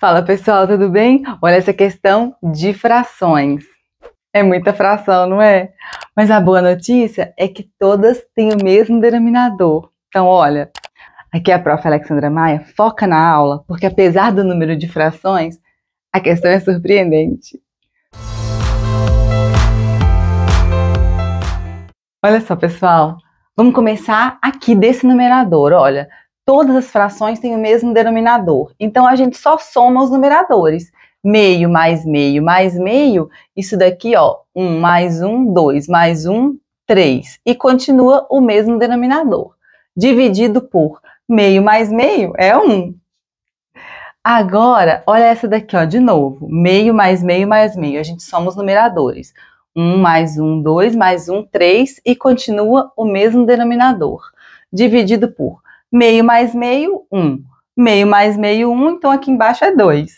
Fala pessoal, tudo bem? Olha essa questão de frações. É muita fração, não é? Mas a boa notícia é que todas têm o mesmo denominador. Então, olha, aqui a prof. Alexandra Maia foca na aula, porque apesar do número de frações, a questão é surpreendente. Olha só, pessoal, vamos começar aqui desse numerador. Olha, todas as frações têm o mesmo denominador. Então a gente só soma os numeradores. Meio mais meio mais meio, isso daqui, ó, 1 um mais 1, um, 2 mais 1, um, 3. E continua o mesmo denominador. Dividido por meio mais meio é 1. Agora, olha essa daqui, ó, de novo. Meio mais meio mais meio. A gente soma os numeradores. 1 mais 1, 2 mais 1, 3. E continua o mesmo denominador. Dividido por Meio mais meio, 1. Um. Meio mais meio, 1, um, então aqui embaixo é 2.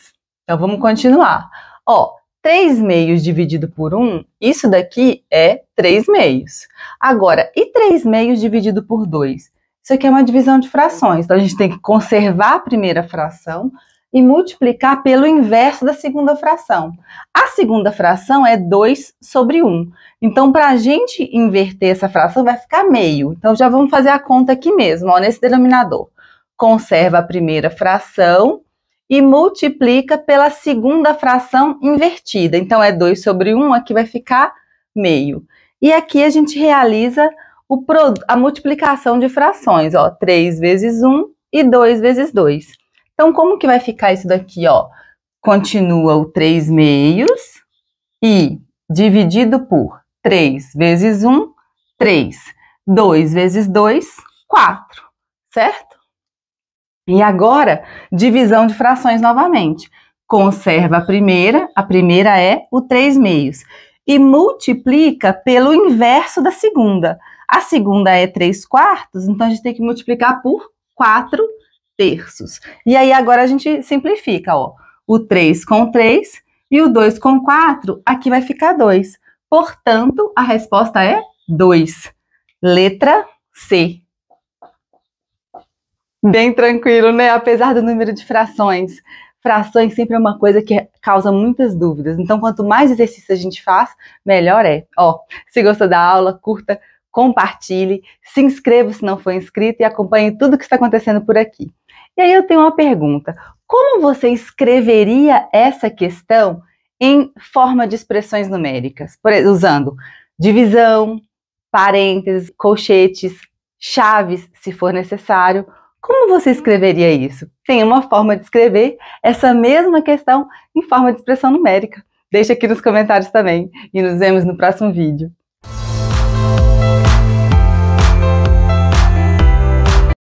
Então vamos continuar. Ó, 3 meios dividido por 1, um, isso daqui é 3 meios. Agora, e 3 meios dividido por 2? Isso aqui é uma divisão de frações, então a gente tem que conservar a primeira fração e multiplicar pelo inverso da segunda fração. A segunda fração é 2 sobre 1. Então, para a gente inverter essa fração, vai ficar meio. Então, já vamos fazer a conta aqui mesmo, ó, nesse denominador. Conserva a primeira fração e multiplica pela segunda fração invertida. Então, é 2 sobre 1, aqui vai ficar meio. E aqui a gente realiza o, a multiplicação de frações, 3 vezes 1 e 2 vezes 2. Então, como que vai ficar isso daqui, ó? Continua o 3 meios e dividido por 3 vezes 1, 3. 2 vezes 2, 4, certo? E agora, divisão de frações novamente. Conserva a primeira, a primeira é o 3 meios. E multiplica pelo inverso da segunda. A segunda é 3 quartos, então a gente tem que multiplicar por 4 terços. E aí agora a gente simplifica, ó. O 3 com 3 e o 2 com 4, aqui vai ficar 2. Portanto, a resposta é 2. Letra C. Bem tranquilo, né? Apesar do número de frações. Frações sempre é uma coisa que causa muitas dúvidas. Então, quanto mais exercício a gente faz, melhor é. Ó, se gostou da aula, curta, compartilhe, se inscreva se não for inscrito e acompanhe tudo o que está acontecendo por aqui. E aí eu tenho uma pergunta: como você escreveria essa questão em forma de expressões numéricas? Por, usando divisão, parênteses, colchetes, chaves, se for necessário. Como você escreveria isso? Tem uma forma de escrever essa mesma questão em forma de expressão numérica. Deixa aqui nos comentários também e nos vemos no próximo vídeo.